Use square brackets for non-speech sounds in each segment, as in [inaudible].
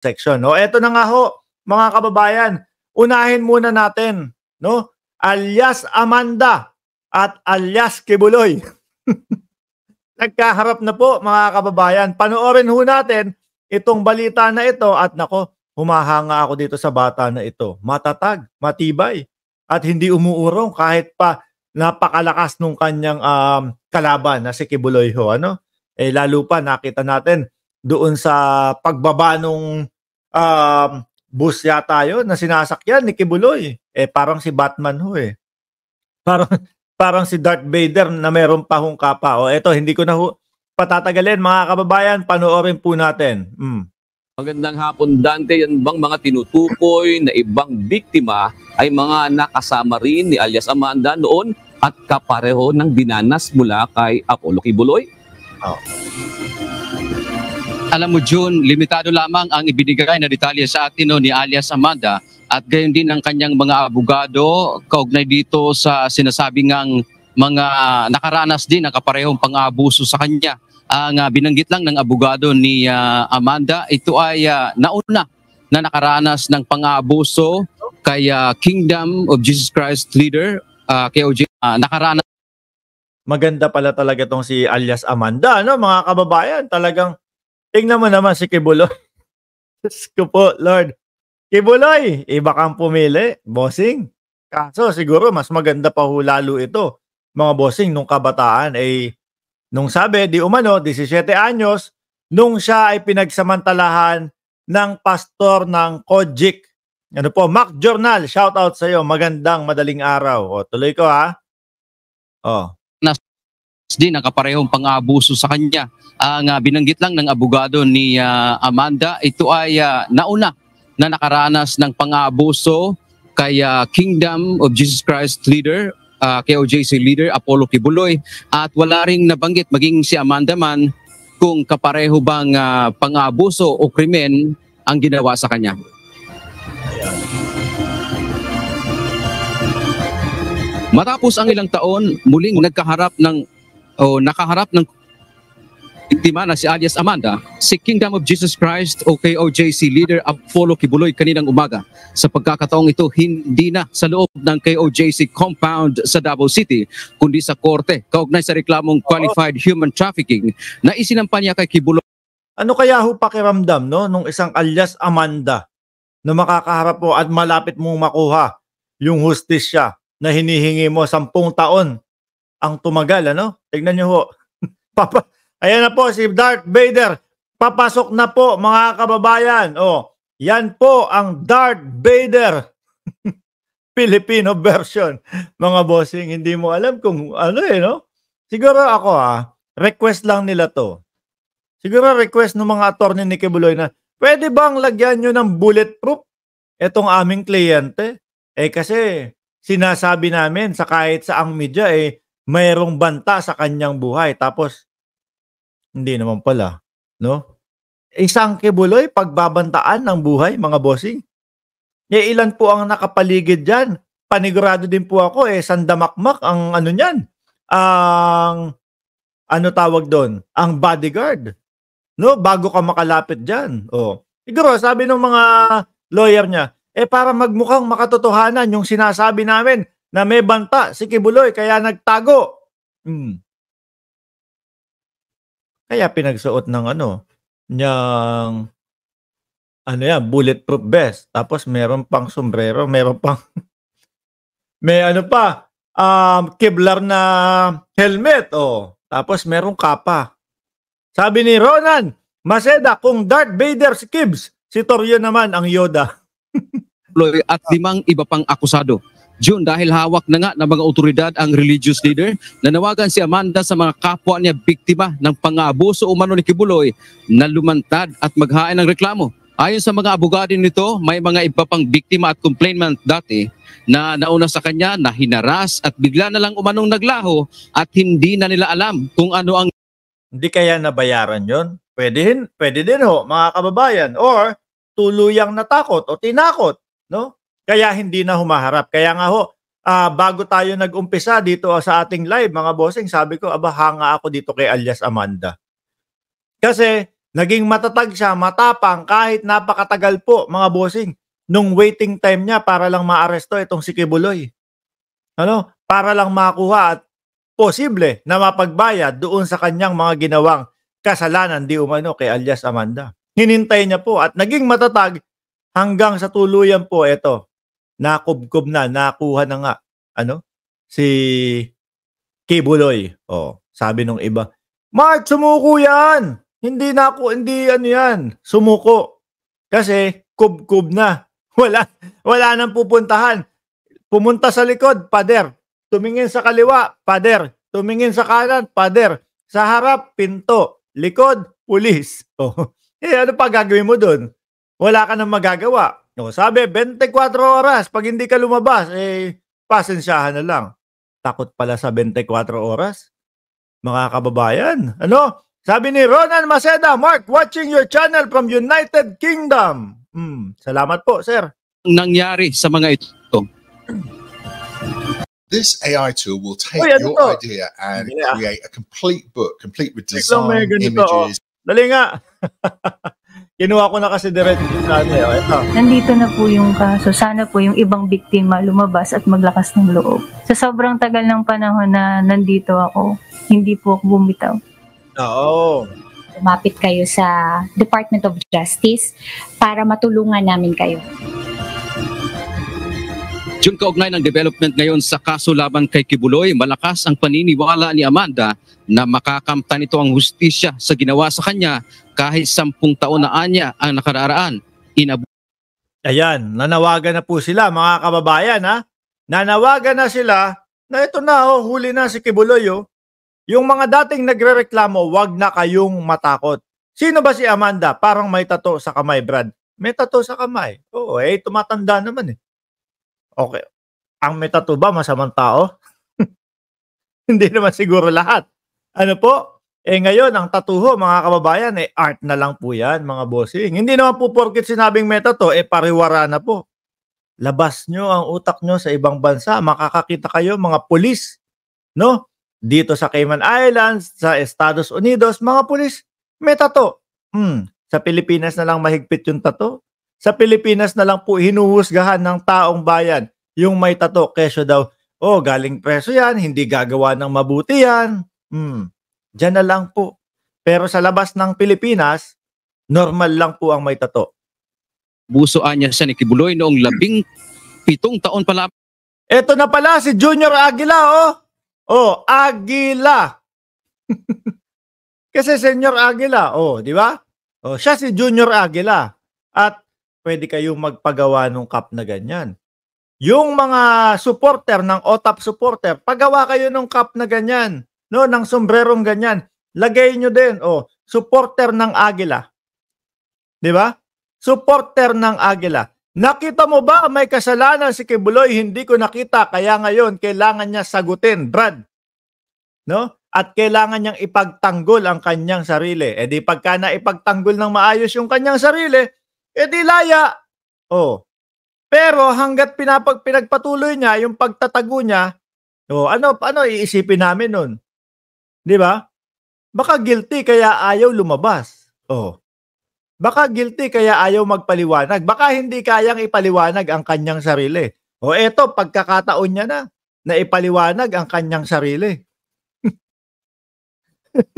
section. No? Eto na nga ho, mga kababayan, unahin muna natin, no? Alias Amanda at alias Kibuloy. [laughs] Nagkaharap na po mga kababayan. Panoorin ho natin itong balita na ito at nako, humahanga ako dito sa bata na ito. Matatag, matibay at hindi umuurong kahit pa napakalakas nung kanyang um, kalaban na si Kibuloy ho. Ano? Eh lalo pa nakita natin doon sa pagbaba nung um, bus yata yun na sinasakyan ni Kibuloy. Eh, parang si Batman ho eh. Parang, [laughs] parang si Darth Vader na meron pa hong kapa. O, eto, hindi ko na ho patatagalin. Mga kababayan, panoorin po natin. Mm. Magandang hapon Dante, yan bang mga tinutukoy na ibang biktima ay mga nakasama rin ni alias Amanda noon at kapareho ng dinanas mula kay Apollo Kibuloy? Oh. Alam mo June, limitado lamang ang ibinigay na detalye sa atin no, ni alias Amanda at gayon din ang kanyang mga abogado kaugnay dito sa sinasabi ngang mga nakaranas din ng kaparehong pang-abuso sa kanya. Ang uh, binanggit lang ng abogado ni uh, Amanda, ito ay uh, nauna na nakaranas ng pang-abuso kay uh, Kingdom of Jesus Christ leader, uh, KOG, uh, nakaranas maganda pala talaga tong si alias Amanda, no? Mga kababayan, talagang Tingnan mo naman si Kibuloy. [laughs] Diyos ko po, Lord. Kibuloy, iba kang pumili, bossing. Kaso siguro mas maganda pa ho ito. Mga bossing, nung kabataan ay eh, nung sabi, di umano, 17 anyos, nung siya ay pinagsamantalahan ng pastor ng Kojik. Ano po, Mac Journal, shout out sa iyo. Magandang madaling araw. O, tuloy ko ha. O. Nas din nakaparehong pang-abuso sa kanya. Ang ah, uh, binanggit lang ng abogado ni uh, Amanda, ito ay uh, nauna na nakaranas ng pang-abuso kay uh, Kingdom of Jesus Christ leader, uh, KOJC leader Apollo Kibuloy at wala ring nabanggit maging si Amanda man kung kapareho bang uh, pang-abuso o krimen ang ginawa sa kanya. Matapos ang ilang taon, muling nagkaharap ng o nakaharap ng biktima na si alias Amanda, si Kingdom of Jesus Christ o KOJC leader Apollo Kibuloy kaninang umaga. Sa pagkakataong ito, hindi na sa loob ng KOJC compound sa Davao City, kundi sa korte kaugnay sa reklamong qualified human trafficking na isinampa niya kay Kibuloy. Ano kaya ho pakiramdam no, nung isang alias Amanda na makakaharap po at malapit mong makuha yung hustisya na hinihingi mo sampung taon ang tumagal, ano? Tignan niyo ho. [laughs] Papa, ayan na po si Darth Vader. Papasok na po mga kababayan. Oh, yan po ang Darth Vader. [laughs] Filipino version. Mga bossing, hindi mo alam kung ano eh, no? Siguro ako ah, request lang nila to. Siguro request ng mga attorney ni Kibuloy na, pwede bang lagyan nyo ng bulletproof itong aming kliyente? Eh kasi sinasabi namin sa kahit sa ang media eh, mayroong banta sa kanyang buhay. Tapos, hindi naman pala. No? Isang kibuloy, pagbabantaan ng buhay, mga bossing. E ilan po ang nakapaligid diyan Panigurado din po ako, eh, sandamakmak ang ano niyan. Ang, ano tawag doon? Ang bodyguard. No? Bago ka makalapit diyan Oh. Siguro, sabi ng mga lawyer niya, eh para magmukhang makatotohanan yung sinasabi namin, na may banta si Kibuloy kaya nagtago. Hmm. Kaya pinagsuot ng ano, niyang ano yan, bulletproof vest. Tapos meron pang sombrero, meron pang [laughs] may ano pa, um, Kevlar na helmet. Oh. Tapos merong kapa. Sabi ni Ronan, Maseda, kung Darth Vader si Kibs, si Toryo naman ang Yoda. [laughs] at limang iba pang akusado. June dahil hawak na nga ng mga otoridad ang religious leader, na nanawagan si Amanda sa mga kapwa niya biktima ng pang-aabuso umano ni Kibuloy na lumantad at maghain ng reklamo. Ayon sa mga abogado nito, may mga iba pang biktima at complainant dati na nauna sa kanya na hinaras at bigla na lang umanong naglaho at hindi na nila alam kung ano ang... Hindi kaya nabayaran yon? Pwede, pwede din ho, mga kababayan. Or tuluyang natakot o tinakot. No? Kaya hindi na humaharap. Kaya nga ho, uh, bago tayo nag-umpisa dito sa ating live, mga bossing, sabi ko, aba, hanga ako dito kay alias Amanda. Kasi naging matatag siya, matapang, kahit napakatagal po, mga bossing, nung waiting time niya para lang maaresto itong si Kibuloy. Ano? Para lang makuha at posible na mapagbayad doon sa kanyang mga ginawang kasalanan di umano kay alias Amanda. Hinintay niya po at naging matatag hanggang sa tuluyan po ito nakubkob na, nakuha na nga, ano, si Kibuloy. Oh, sabi nung iba, Mark, sumuko yan! Hindi na ako, hindi ano yan, sumuko. Kasi, kubkub na. [laughs] Wala, wala nang pupuntahan. Pumunta sa likod, pader. Tumingin sa kaliwa, pader. Tumingin sa kanan, pader. Sa harap, pinto. Likod, pulis. [laughs] Oh. Eh, ano pa gagawin mo doon? Wala ka nang magagawa. O, sabi, 24 oras. Pag hindi ka lumabas, eh, pasensyahan na lang. Takot pala sa 24 oras. Mga kababayan, ano? Sabi ni Ronan Maceda, Mark, watching your channel from United Kingdom. Mm, salamat po, sir. Nangyari sa mga ito. This AI tool will take Uy, ano your to? idea and yeah. create a complete book, complete with design, oh. images. Dali nga. [laughs] Kinuha ko na kasi direct yung kanya. Oh, eh. Ito. Nandito na po yung kaso. Sana po yung ibang biktima lumabas at maglakas ng loob. Sa sobrang tagal ng panahon na nandito ako, hindi po ako bumitaw. Oo. Lumapit kayo sa Department of Justice para matulungan namin kayo. Yung kaugnay ng development ngayon sa kaso laban kay Kibuloy, malakas ang paniniwala ni Amanda na makakamta nito ang hustisya sa ginawa sa kanya kahit sampung taon na anya ang nakararaan. Inabu Ayan, nanawagan na po sila mga kababayan ha. Nanawagan na sila na ito na oh, huli na si Kibuloy oh. Yung mga dating nagrereklamo, wag na kayong matakot. Sino ba si Amanda? Parang may tato sa kamay, Brad. May tato sa kamay. Oo, eh tumatanda naman eh. Okay. Ang metato ba masamang tao? [laughs] Hindi naman siguro lahat. Ano po? Eh ngayon, ang tatuho, mga kababayan, eh art na lang po yan, mga bossing. Hindi naman po porkit sinabing meta to, eh pariwara na po. Labas nyo ang utak nyo sa ibang bansa, makakakita kayo mga pulis, no? Dito sa Cayman Islands, sa Estados Unidos, mga pulis, meta to. Hmm, sa Pilipinas na lang mahigpit yung tato. Sa Pilipinas na lang po hinuhusgahan ng taong bayan yung may tato keso daw, oh galing preso yan, hindi gagawa ng mabuti yan. Hmm, Diyan na lang po. Pero sa labas ng Pilipinas, normal lang po ang may tato. Busoan niya siya ni Kibuloy noong labing pitong taon pala. Eto na pala si Junior Aguila, oh. Oh, Aguila. [laughs] Kasi Senior Aguila, oh, di ba? Oh, siya si Junior Aguila. At pwede kayong magpagawa ng cup na ganyan. Yung mga supporter ng OTAP supporter, pagawa kayo ng cup na ganyan, no, ng sombrerong ganyan. Lagay nyo din, oh, supporter ng Agila. 'Di ba? Supporter ng Agila. Nakita mo ba may kasalanan si Kibuloy? Hindi ko nakita. Kaya ngayon, kailangan niya sagutin, Brad. No? At kailangan niyang ipagtanggol ang kanyang sarili. E di pagka na ipagtanggol ng maayos yung kanyang sarili, E di laya. Oh. Pero hanggat pinapag, pinagpatuloy niya yung pagtatago niya, oh, ano ano iisipin namin nun? 'Di ba? Baka guilty kaya ayaw lumabas. Oh. Baka guilty kaya ayaw magpaliwanag. Baka hindi kayang ipaliwanag ang kanyang sarili. O oh, eto, pagkakataon niya na na ipaliwanag ang kanyang sarili. [laughs]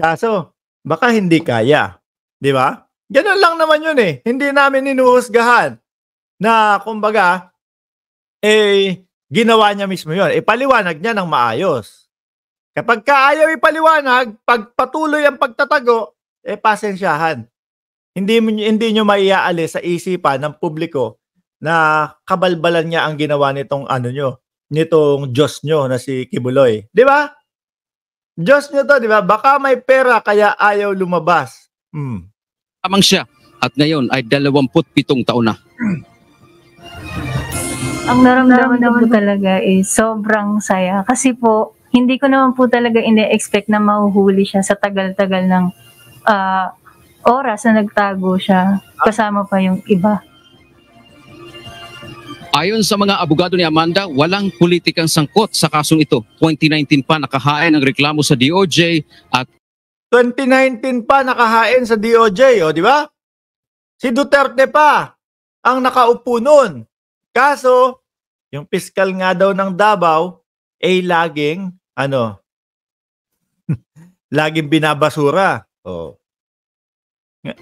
Kaso, baka hindi kaya. Di ba? Ganun lang naman yun eh. Hindi namin inuhusgahan na kumbaga, eh, ginawa niya mismo yun. Ipaliwanag eh, niya ng maayos. Kapag kaayaw ipaliwanag, pagpatuloy ang pagtatago, eh pasensyahan. Hindi, hindi nyo maiaalis sa isipan ng publiko na kabalbalan niya ang ginawa nitong ano nyo, nitong Diyos nyo na si Kibuloy. Di ba? Diyos nyo to, di ba? Baka may pera kaya ayaw lumabas. Hmm lamang siya at ngayon ay 27 taon na. Ang naramdaman ko po talaga is sobrang saya kasi po hindi ko naman po talaga ine-expect na mahuhuli siya sa tagal-tagal ng uh, oras na nagtago siya kasama pa yung iba. Ayon sa mga abogado ni Amanda, walang politikang sangkot sa kasong ito. 2019 pa nakahain ang reklamo sa DOJ at 2019 pa nakahain sa DOJ, o, oh, di ba? Si Duterte pa ang nakaupo noon. Kaso, yung piskal nga daw ng Davao, ay laging, ano, [laughs] laging binabasura. Oh.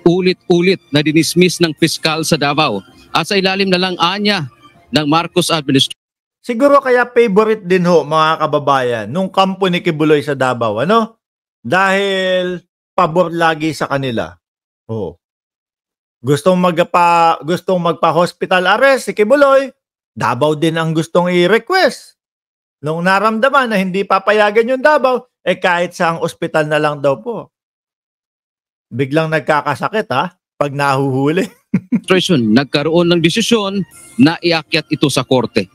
Ulit-ulit na dinismiss ng piskal sa Davao at sa ilalim na lang anya ng Marcos administration. Siguro kaya favorite din ho mga kababayan nung kampo ni Kibuloy sa Davao, ano? dahil pabor lagi sa kanila. Oh. Gustong magpa gustong magpa-hospital arrest si Kibuloy, Davao din ang gustong i-request. Nung naramdaman na hindi papayagan yung Davao, eh kahit sa ang ospital na lang daw po. Biglang nagkakasakit ha, pag nahuhuli. Administration [laughs] nagkaroon ng desisyon na iakyat ito sa korte.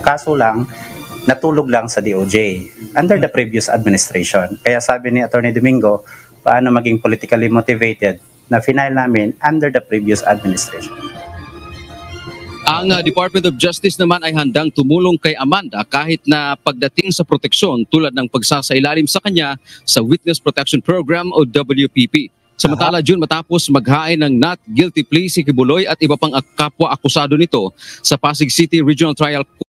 Kaso lang, natulog lang sa DOJ under the previous administration. Kaya sabi ni Attorney Domingo, paano maging politically motivated na final namin under the previous administration. Ang uh, Department of Justice naman ay handang tumulong kay Amanda kahit na pagdating sa proteksyon tulad ng pagsasailalim sa kanya sa Witness Protection Program o WPP. Samantala, June matapos maghain ng not guilty plea si Kibuloy at iba pang kapwa akusado nito sa Pasig City Regional Trial Court.